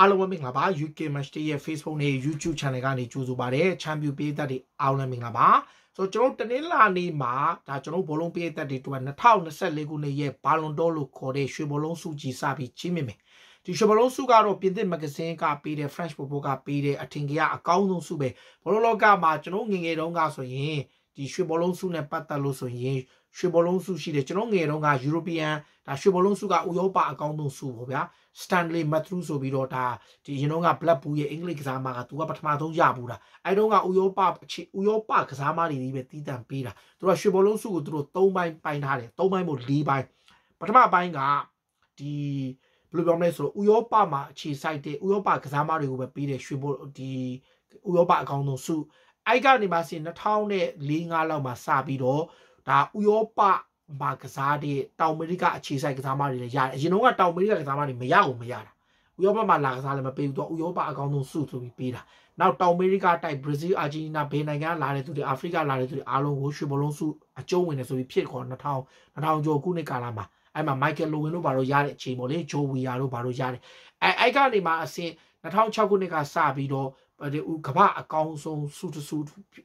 အားလုံးပဲမင်္ဂလာပါ UK Match Day ရဲ့ Facebook နဲ့ YouTube Channel ကနေကြိုဆိုပါရစေ။ Champion ပေးသက်တွေအားလုံးမင်္ဂလာပါ။ဆိုတော့ကျွန်တော်တနင်္လာနေ့မှာဒါကျွန်တော်ဘောလုံးပေးသက်တွေတွက်2024ခုနှစ်ရဲ့ Ballon d'Or လို့ခေါ်တဲ့ရွှေဘောလုံးဆုကြီးစပြီးချီးမြှင့်မယ်။ဒီရွှေဘောလုံးဆုကတော့ပြင်သစ်မဂ္ဂဇင်းကပေးတဲ့ French Football ကပေးတဲ့အထင်ကြီးအကောင်းဆုံးဆုပဲ။ဘောလုံးလောကမှာကျွန်တော်ငငယ်တုန်းကဆိုရင်ဒီရွှေဘောလုံးစုနဲ့ပတ်သက်လို့ဆိုရင်ရွှေဘောလုံးစုရှိတယ်ကျွန်တော်ငယ်တုန်းက European ဒါရွှေဘောလုံးစုကဥရောပအကောင်းဆုံးစုပေါ့ဗျာ Stanley Matthew ဆိုပြီးတော့ဒါဒီရင်တုန်းက Blackpool ရဲ့အင်္ဂလိပ်ကစားမကသူကပထမဆုံးရဘူးတာအဲတုန်းကဥရောပအခြေဥရောပကစားမတွေကြီးပဲတည်တံ့ပေးတာသူကရွှေဘောလုံးစုကိုသူတို့၃ပိုင်းပိုင်းထားတယ်၃ပိုင်းမို့၄ပိုင်းပထမပိုင်းကဒီဘယ်လိုပြောမလဲဆိုတော့ဥရောပမှာအခြေစိုက်တဲ့ဥရောပကစားမတွေကိုပဲပေးတယ်ရွှေဘောဒီဥရောပအကောင်းဆုံးစုအဲ့ကနေမှစင်2004လောက်မှာစပြီးတော့ဒါဥရောပမှာကစားတဲ့တောင်အမေရိကအခြေစိုက်ကစားမတွေလည်းရတယ်အရင်တုန်းကတောင်အမေရိကကစားမတွေမရဘူးမရတာဥရောပမှာလာကစားလည်းမပေးဘူးတော့ဥရောပအကောင်ဆုံးစုဆိုပြီးပေးတာနောက်တောင်အမေရိကတိုက်ဘရာဇီးအာဂျင်တီးနားဘယ်နိုင်ငံလာတဲ့သူတွေအာဖရိကလာတဲ့သူတွေအားလုံးကိုရွှေဘလုံးစုအကျုံးဝင်တယ်ဆိုပြီးဖြစ်ခေါ်2000 2000ကျော်ခုနှစ်ကာလမှာအဲ့မှာမိုက်ကယ်လိုဝင်တို့ဘာလို့ရတဲ့အချိန်ပေါ့လေဂျိုဝီယာတို့ဘာလို့ရတယ်အဲ့အဲ့ကနေမှအဆင့်2006ခုနှစ်ကစပြီးတော့ကမ္ဘာအကောင်းဆုံးစုတစု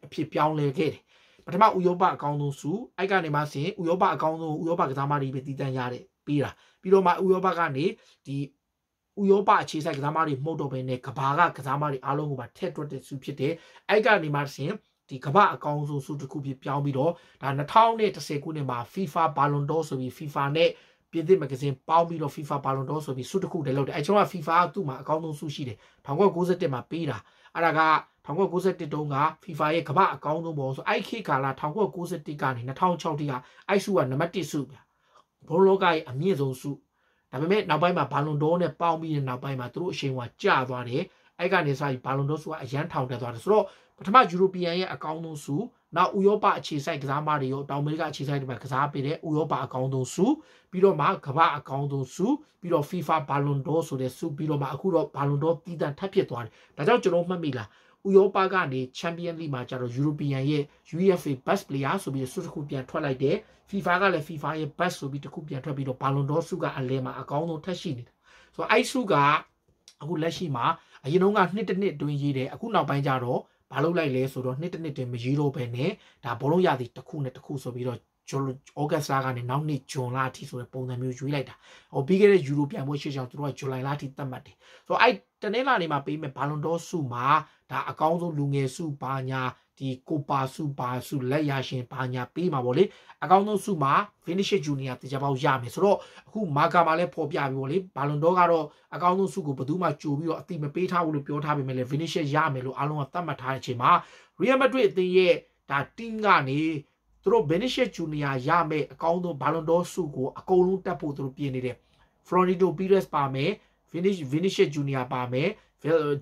အဖြစ်ပြောင်းလဲခဲ့တယ်ပထမဥရောပအကောင်းဆုံးစုအဲ့ကနေမှဆင်ဥရောပအကောင်းဆုံးဥရောပကစားမတွေပဲတည်တံ့ရတဲ့ပြီးတာပြီးတော့မှဥရောပကနေဒီဥရောပအခြေစိုက်ကစားမတွေမှုတ်တော့ပဲနဲ့ကဘာကကစားမတွေအားလုံးကိုပါထက်တွက်တဲ့စု ဖြစ်တယ်အဲ့ကနေမှဆင်ဒီကမ္ဘာအကောင်းဆုံးဆုတစ်ခုဖြစ်ပြောင်းပြီးတော့ဒါ2010ခုနှစ်မှာ FIFA Ballon d'Or ဆိုပြီး FIFA နဲ့ပြင်သစ်မဂဇင်းပေါင်းပြီးတော့ FIFA Ballon d'Or ဆိုပြီးဆုတစ်ခုတည်းလုပ်တယ်အဲကျွန်တော်က FIFA ကသူ့မှာအကောင်းဆုံးဆုရှိတယ်1991မှာပေးတာအဲ့ဒါက1991တုန်းက FIFA ရဲ့ကမ္ဘာအကောင်းဆုံးဘောဆိုအဲ့ခေတ်ကာလ1991ကနေ2006တိကအဲ့စုကနံပါတ်1စုဗျဘုံလောကရဲ့အမြင့်ဆုံးစုဒါပေမဲ့နောက်ပိုင်းမှာဘာလွန်ဒိုးနဲ့ပေါင်းပြီးတဲ့နောက်ပိုင်းမှာသူတို့အချိန်ကကျသွားတယ်အဲ့ကနေစပြီးဘာလွန်ဒိုးစုကအရန်ထောင်တက်သွားတယ်ဆိုတော့ပထမယူရိုပီယန်ရဲ့အကောင်းဆုံးစုနောက်ဥရောပအခြေစိုက်ကစားမတွေရောတောင်အမေရိကအခြေစိုက်တွေမှာကစားပေးတဲ့ဥရောပအကောင်းဆုံးစုပြီးတော့မှကမ္ဘာအကောင်းဆုံးစုပြီးတော့ FIFA Ballon d'Or ဆိုတဲ့စုပြီးတော့မှအခုတော့ Ballon d'Or တည်တံ့ထပ်ဖြစ်သွားတယ်ဒါကြောင့်ကျွန်တော်မှတ်မိလားဥရောပကနေ Champions League မှာကျတော့ European ရဲ့ UEFA Best Player ဆိုပြီးစုတစ်ခုပြန်ထွက်လိုက်တယ် FIFA ကလည်း FIFA ရဲ့ Best ဆိုပြီးတစ်ခုပြန်ထွက်ပြီးတော့ Ballon d'Or စုကအလဲမှာအကောင်းဆုံးထက်ရှိနေတာဆိုတော့အဲ့စုကအခုလက်ရှိမှာအရင်ကနှစ်တစ်နှစ်အတွင်းရေးတယ်အခုနောက်ပိုင်းကျတော့ဘာလုပ်လိုက်လဲဆိုတော့နှစ်တစ်နှစ်တည်းမရီးတော့ဘဲနဲ့ဒါဘောလုံးရသည်တစ်ခုနဲ့တစ်ခုဆိုပြီးတော့ဂျွန်ဩဂတ်စ်လကနေနောက်နှစ်ဂျွန်လအထိဆိုတဲ့ပုံစံမျိုးယူလိုက်တာ။ဟိုပြီးခဲ့တဲ့ယူရိုပြိုင်ပွဲရှေ့ဆောင်သူတို့ကဇူလိုင်လအထိသတ်မှတ်တယ်။ဆိုတော့အဲ့တနင်္လာနေ့မှာပေးမယ်ဘာလွန်ဒေါစုမှာဒါအကောင်းဆုံးလူငယ်စုဘာညာဒီကိုပါစုပါစုလက်ရရှင်ဘာညာပေးမှာပေါ့လေအကောင်းဆုံးစုမှာ finish junior တကြပေါက်ရမယ်ဆိုတော့အခုမာကာမှာလည်းပေါ်ပြပြီပေါ့လေဘာလွန်တော့ကတော့အကောင်းဆုံးစုကိုဘယ်သူမှကြိုပြီးတော့အတိမပေးထားဘူးလို့ပြောထားပေမဲ့လည်း finish ရမယ်လို့အားလုံးကသတ်မှတ်ထားတဲ့အချိန်မှာ Real Madrid အသင်းရဲ့ဒါ team ကနေသူတို့ finish junior ရမယ်အကောင်းဆုံးဘာလွန်တော့စုကိုအကုန်လုံးတက်ဖို့သူတို့ပြင်နေတယ် Florentino Perez ပါမယ် finish finish junior ပါမယ်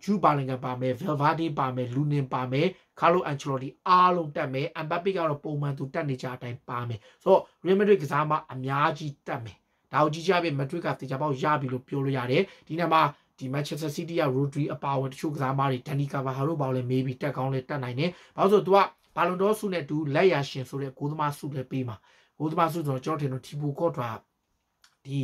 ဂျူးဘာလင်ကန်ပါမယ်ဗယ်ဗာဒီပါမယ်လူနင်ပါမယ်ကာလိုအန်ချလိုဒီအားလုံးတက်မယ်အမ်ဘပ်ပီကတော့ပုံမှန်သူတက်နေကြအတိုင်းပါမယ်ဆိုတော့ရီမက်ဒရစ်ကစားမအများကြီးတက်မယ်ဒါကိုကြည့်ကြပြီမက်ဒရစ်ကတေချာပေါက်ရပြီလို့ပြောလို့ရတယ်ဒီနေ့မှာဒီ Manchester City က Rodri အပါဝင်တချို့ကစားမတွေ Dani Carvajal တို့ပါလဲမေးပြီးတက်ကောင်းလဲတက်နိုင်တယ်ဘာလို့ဆိုတော့ तू ကဘာလွန်ဒေါဆုနဲ့တူလက်ရရှင်ဆိုတဲ့ဂိုးသမားဆုလည်းပေးမှာဂိုးသမားဆုဆိုတော့ကျွန်တော်ထင်တော့ Thibaut Courtois ဒီ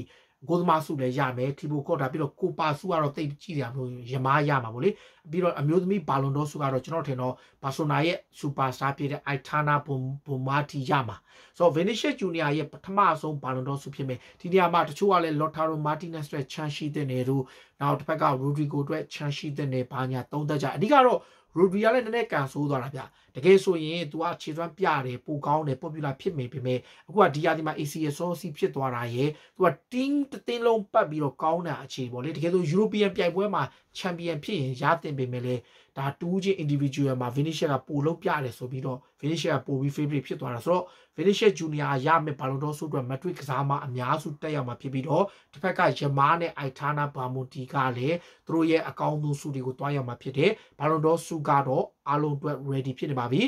အကိုသမားစုလည်းရမယ်ထီဘိုကော့တာပြီးတော့ကိုပါစုကတော့တိတ်ကြည့်ရမလို့ရမားရမှာပေါ့လေပြီးတော့အမျိုးသမီးဘာလွန်ဒေါစုကတော့ကျွန်တော်ထင်တော့ဘာဆိုနာရဲ့စူပါစတာဖြစ်တဲ့အိုက်ထာနာဘွန်ဘွန်မာတီရမှာဆိုတော့ဗင်းနစ်ရှက်ဂျူနီယာရဲ့ပထမဆုံးဘာလွန်ဒေါစုဖြစ်မယ်ဒီနေရာမှာတချို့ကလည်းလော်တာရိုမာတီနက်စ်အတွက်ချန်ရှိတဲ့နေတို့နောက်တစ်ဖက်ကရူဒရီဂိုအတွက်ချန်ရှိတဲ့နေဘာညာသုံးသက်ကြအဓိကတော့ရိုဒရီကလည်းနည်းနည်းကန်ဆိုးသွားတာဗျတကယ်ဆိုရင် तू ကခြေစွမ်းပြတယ်ပိုကောင်းတယ် popular ဖြစ်မယ်ပြင်မဲ့အခုကဒီရာဒီမှာ ACS ဆောစီဖြစ်သွားတာရယ် तू က team တစ်တင်းလုံးပတ်ပြီးတော့ကောင်းတာအခြေပေါ့လေတကယ်ဆို European ပြိုင်ပွဲမှာ champion ဖြစ်ရင်ရတင်ပေမဲ့လည်းဒါတူးချင်း individual မှာ Vinicius ကပိုလုံးပြတယ်ဆိုပြီးတော့ Vinicius ကပိုပြီး favorite ဖြစ်သွားတာဆိုတော့ Vinicius Junior ရမယ့် Ballon d'Or ဆုအတွက် Madrid ကစားမအများစုတက်ရောက်မှာဖြစ်ပြီးတော့တစ်ဖက်က Yamal နဲ့ Aitana Bamundi ကလည်းသူတို့ရဲ့အကောင်းဆုံးဆုတွေကိုတွားရောက်မှာဖြစ်တယ် Ballon d'Or ဆုကတော့အားလုံးအတွက် ready ဖြစ်နေပါပြီ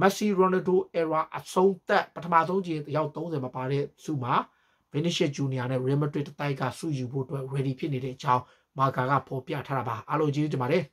Messi Ronaldo era အဆုံးသက်ပထမဆုံးကြီးရောက်30မှာပါတဲ့ဆုမှာ Vinicius Junior နဲ့ Real Madrid တိုက်ကဆုယူဖို့အတွက် ready ဖြစ်နေတဲ့အကြောင်းမာကာကဖော်ပြထားတာပါအားလုံးကျေးဇူးတင်ပါတယ်